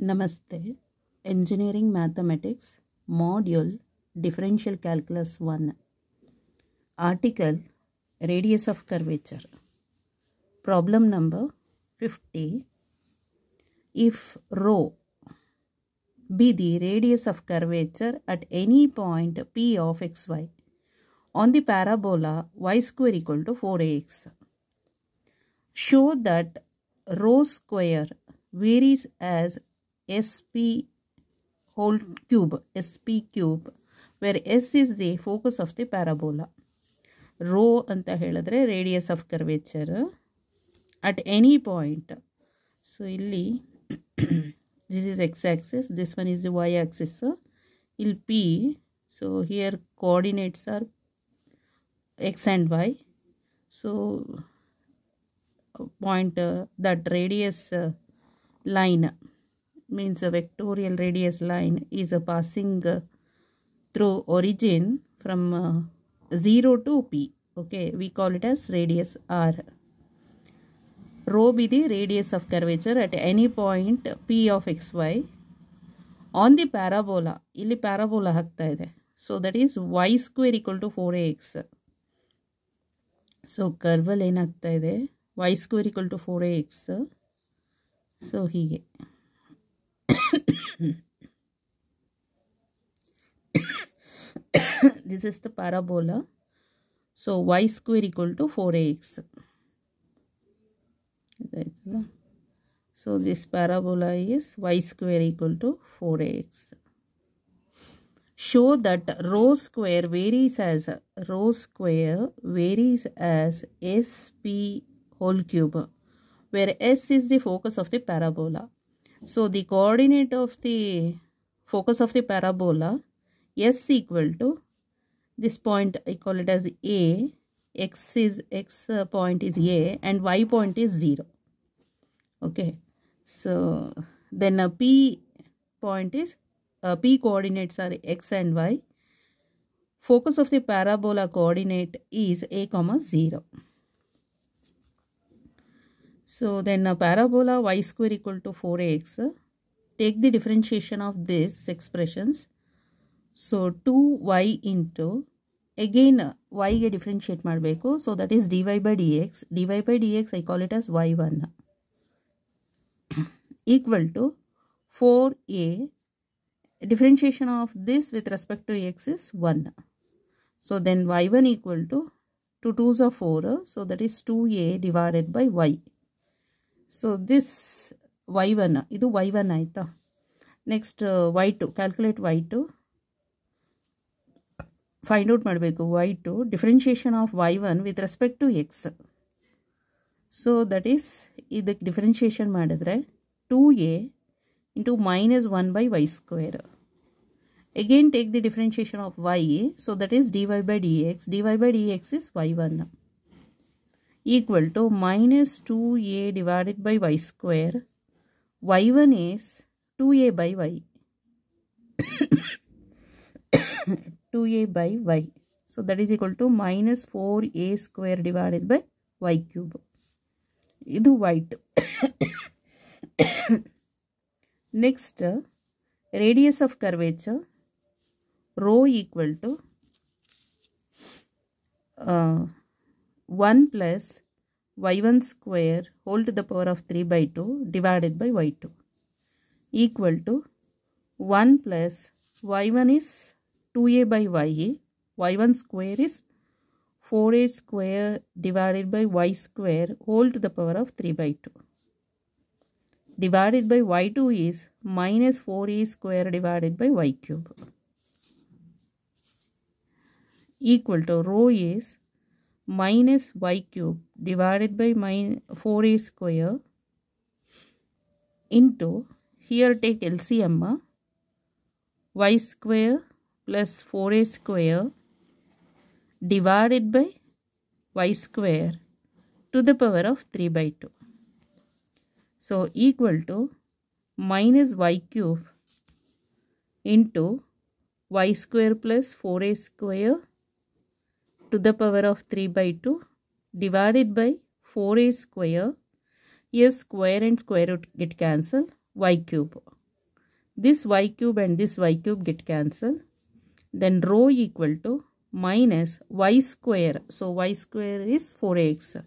Namaste. Engineering Mathematics Module Differential Calculus 1 Article Radius of Curvature Problem number 50 If rho be the radius of curvature at any point P of xy on the parabola y square equal to 4ax show that rho square varies as S P whole cube S P cube where S is the focus of the parabola rho ಅಂತ ಹೇಳಿದ್ರೆ radius of curvature at any point so ಇಲ್ಲಿ this is X axis this one is the Y axis ಇಲ್ P so here coordinates are X and Y so point that radius line means a vectorial radius line is a passing through origin from 0 to P. Okay, we call it as radius R. Rho be the radius of curvature at any point P of xy on the parabola. Ili parabola hakta hai. So, that is y square equal to 4ax so curve so ಕರ್ವಲ್ ಏನಾಗ್ತಾ y square equal to 4ax so a this is the parabola. So y square equal to 4ax. So this parabola is y square equal to 4ax. Show that rho square varies as rho square varies as sp whole cube where s is the focus of the parabola so the coordinate of the focus of the parabola S equal to this point I call it as A x is x uh, point is a and y point is 0 okay so then a p point is uh, p coordinates are x and y focus of the parabola coordinate is a comma 0 so then a parabola y square equal to 4ax. Take the differentiation of these expressions. So 2y into, again y ಗೆ differentiate ಮಾಡಬೇಕು. So that is dy by dx. dy by dx I call it as y1. equal to 4a. Differentiation of this with respect to x is 1. So then y1 equal to 2 2s are 4. So that is 2a divided by y. So this Y one ಇದು Y one ಆಯಿತಾ next Y two calculate Y two find out ಮಾಡಬೇಕು Y two differentiation of Y one with respect to X so that is ಇದಕ್ಕೆ differentiation ಮಾಡಿದ್ರೆ two A into minus one by Y square take the differentiation of Y so that is D Y by D X D Y by D X is Y one equal to minus 2a divided by y square. y1 is 2a by y. 2a by y. So that is equal to minus 4a square divided by y cube. ಇದು Next, radius of curvature. Rho equal to uh, 1 plus y1 square whole to the power of 3 by 2 divided by y2 equal to 1 plus y1 is 2a by ya y1 square is 4a square divided by y square whole to the power of 3 by 2 divided by y2 is minus 4a square divided by y cube equal to rho is minus y cube divided by 4a square into here take LCM y square plus 4a square divided by y square to the power of 3 by 2. So equal to minus y cube into y square plus 4a square to the power of 3 by 2 divided by 4a square. A square and square root get cancelled. y cube. This y cube and this y cube get cancelled. Then rho equal to minus y square. So y square is 4ax.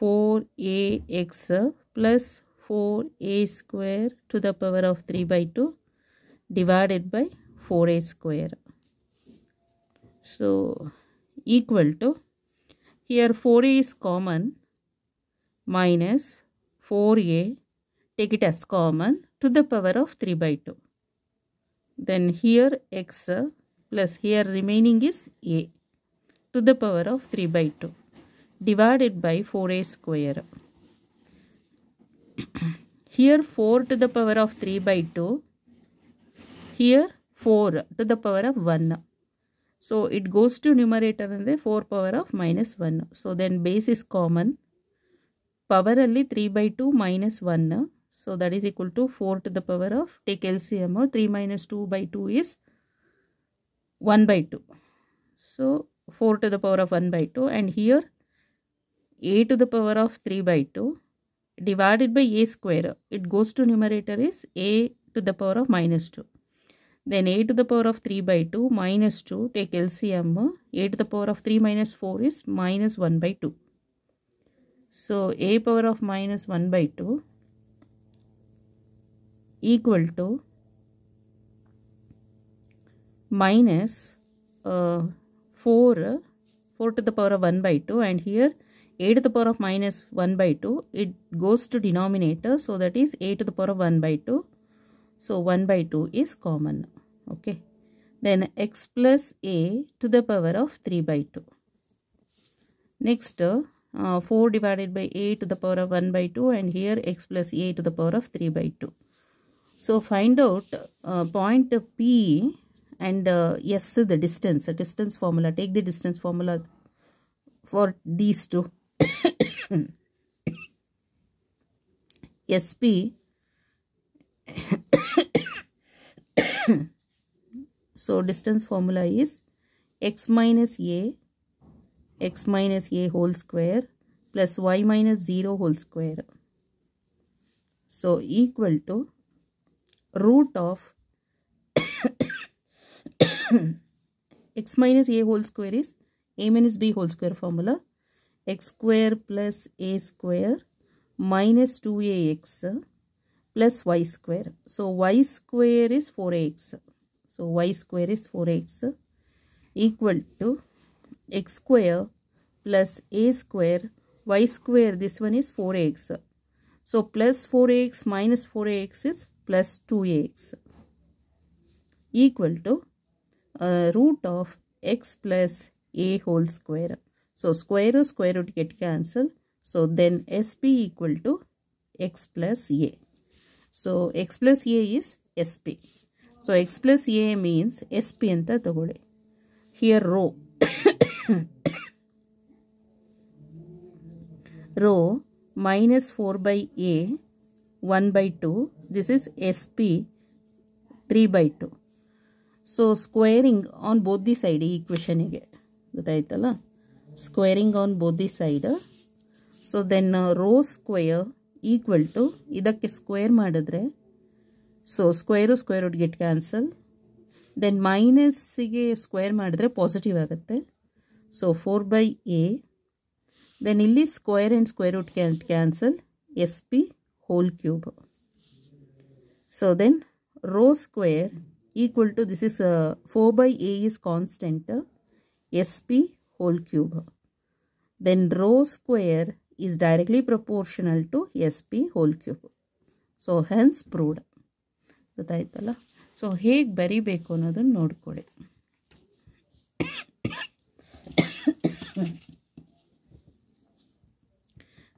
4ax plus 4a square to the power of 3 by 2 divided by 4a square. So, equal to here 4a is common minus 4a take it as common to the power of 3 by 2. Then here x plus here remaining is a to the power of 3 by 2 divided by 4a square. here 4 to the power of 3 by 2. Here 4 to the power of 1. So it goes to numerator and the 4 power of minus 1. So then base is common. Power only 3 by 2 minus 1. So that is equal to 4 to the power of take LCM or 3 minus 2 by 2 is 1 by 2. So 4 to the power of 1 by 2 and here a to the power of 3 by 2 divided by a square it goes to numerator is a to the power of minus 2. Then a to the power of 3 by 2 minus 2. Take LCM. a to the power of 3 minus 4 is minus 1 by 2. So a power of minus 1 by 2 equal to minus uh, 4, 4 to the power of 1 by 2 and here a to the power of minus 1 by 2 it goes to denominator so that is a to the power of 1 by 2 so 1 by 2 is common. Okay. Then x plus a to the power of 3 by 2. Next, uh, 4 divided by a to the power of 1 by 2 and here x plus a to the power of 3 by 2. So find out uh, point P and uh, yes the distance, a distance formula. Take the distance formula for these two. SP so distance formula is x minus a x minus a whole square plus y minus 0 whole square so equal to root of x minus a whole square is a minus b whole square formula x square plus a square minus 2ax plus y square. So y square is 4x. So y square is 4x equal to x square plus a square y square this one is 4x. So plus 4x minus 4x is plus 2x equal to uh, root of x plus a whole square. So square root square root get cancelled. So then sp equal to x plus a. So X plus A is S P so X plus A means S P ಅಂತ ತಗೊಳ್ಳಿ here rho rho minus four by A one by two this is S P three by two so squaring on both side ಈ ಕ್ವೆಶನಿಗೆ ಗೊತ್ತಾಯ್ತಲ್ಲ squaring on both side so then rho square equal to ಇದಕ್ಕೆ square ಮಾಡಿದ್ರೆ so square square would get cancel then ಮೈನಸ್ಸಿಗೆ square ಮಾಡಿದ್ರೆ positive ಆಗುತ್ತೆ so four by A then ಇಲ್ಲಿ square and square would can cancel S P whole cube so then rho square equal to this is four by A is constant S P whole cube then rho square is directly proportional to sp whole cube. So hence proved ಗೊತ್ತಾಯ್ತಲ್ಲ so ಹೇಗೆ ಬರೀಬೇಕು ಅನ್ನೋದನ್ನು ನೋಡ್ಕೊಳ್ಳಿ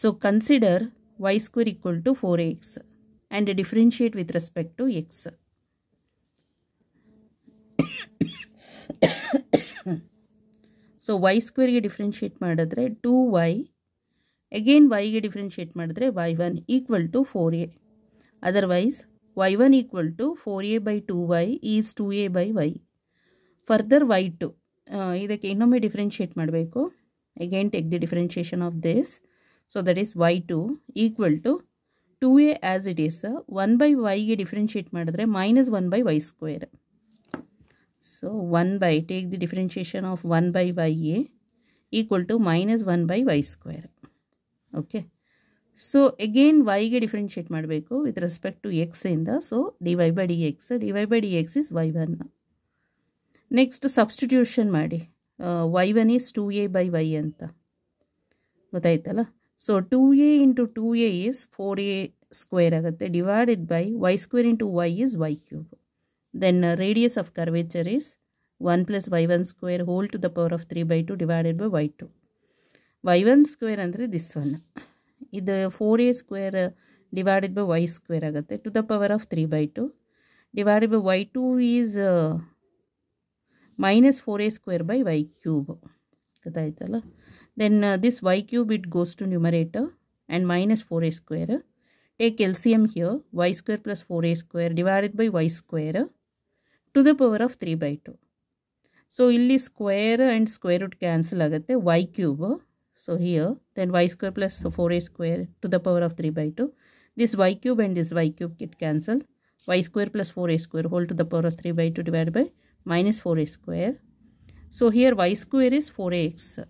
so consider Y square equal to four X and differentiate with respect to X so Y ಸ್ಕ್ವೇರ್ಗೆ differentiate ಮಾಡಿದ್ರೆ two Y again ವೈಗೆ differentiate ಮಾಡಿದ್ರೆ Y one equal to four A otherwise Y one equal to four A by two Y is two A by Y further Y two ಇದಕ್ಕೆ ಇನ್ನೊಮ್ಮೆ differentiate ಮಾಡಬೇಕು again take the differentiation of this so that is Y two equal to two A as it is one by ವೈಗೆ differentiate ಮಾಡಿದ್ರೆ minus one by Y square so one by take the differentiation of one by Y A equal to minus one by Y square okay so again ವೈಗೆ differentiate ಮಾಡಬೇಕು with respect to ಎಕ್ಸಿಂದ so D Y by D X D Y by D X is Y one next substitution ಮಾಡಿ Y one is two A by Y ಅಂತ ಗೊತ್ತಾಯ್ತಲ್ಲ so two A into two A is four A square ಆಗುತ್ತೆ divided by Y square into Y is Y cube then radius of curvature is one plus Y one square whole to the power of three by two divided by Y two Y one square ಅಂದರೆ this one ಇದು four A square divided by Y square ಆಗುತ್ತೆ to the power of three by two divided by Y two is minus four A square by Y cube ಗೊತ್ತಾಯ್ತಲ್ಲ then this Y cube it goes to numerator and minus four A square take L C M here Y square plus four A square divided by Y square to the power of three by two so ಇಲ್ಲಿ square and square it cancel ಆಗುತ್ತೆ Y cube So here then y square plus 4a square to the power of 3 by 2. This y cube and this y cube get cancelled. y square plus 4a square whole to the power of 3 by 2 divided by minus 4a square. So here y square is 4ax.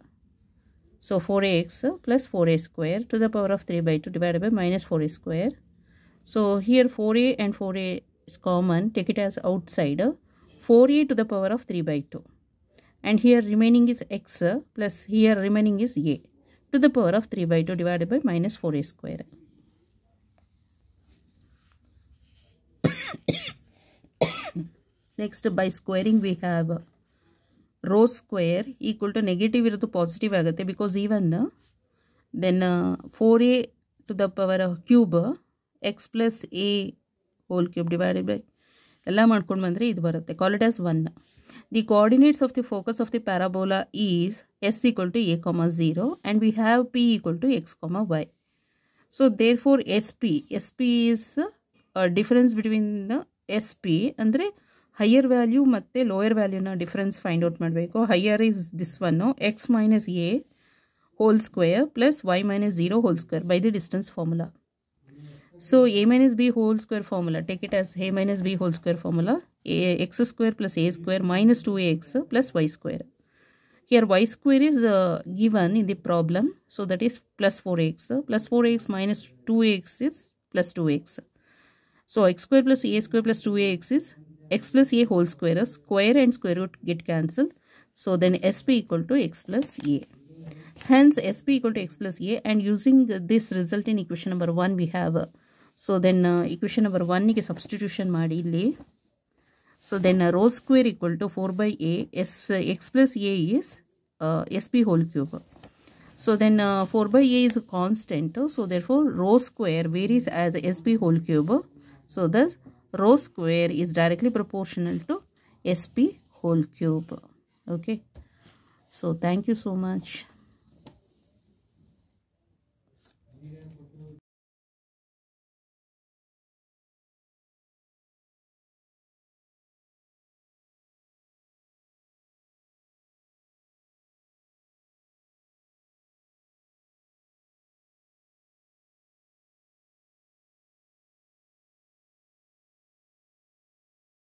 So 4ax plus 4a square to the power of 3 by 2 divided by minus 4a square. So here 4a and 4a is common. Take it as outsider. 4a to the power of 3 by 2. and here remaining is x plus here remaining is a to the power of 3 by 2 divided by minus 4 a square next by squaring we have rho square equal to negative to positive agate because even then 4a to the power of cube x plus a whole cube divided by all the call it as 1 the coordinates of the focus of the parabola is s equal to a comma 0 and we have p equal to x comma y so therefore sp sp is a difference between the sp and the higher value matte lower value na difference find out madbeko higher is this one no x minus a whole square plus y minus 0 whole square by the distance formula so a minus b whole square formula, take it as a minus b whole square formula, a, x square plus a square minus 2ax plus y square. Here y square is uh, given in the problem, so that is plus 4x, plus 4x minus 2x is plus 2x. So x square plus a square plus 2ax is x plus a whole square, square and square root get cancelled. So then sp equal to x plus a. Hence sp equal to x plus a and using this result in equation number 1 we have uh, so the equation number one के substitution so the rho square equal to four by S X plus S S P whole cube so the four by as constant so there four rho square vary as S P whole cube so the rho square is directly proportional to S P whole cube okay so thank you so much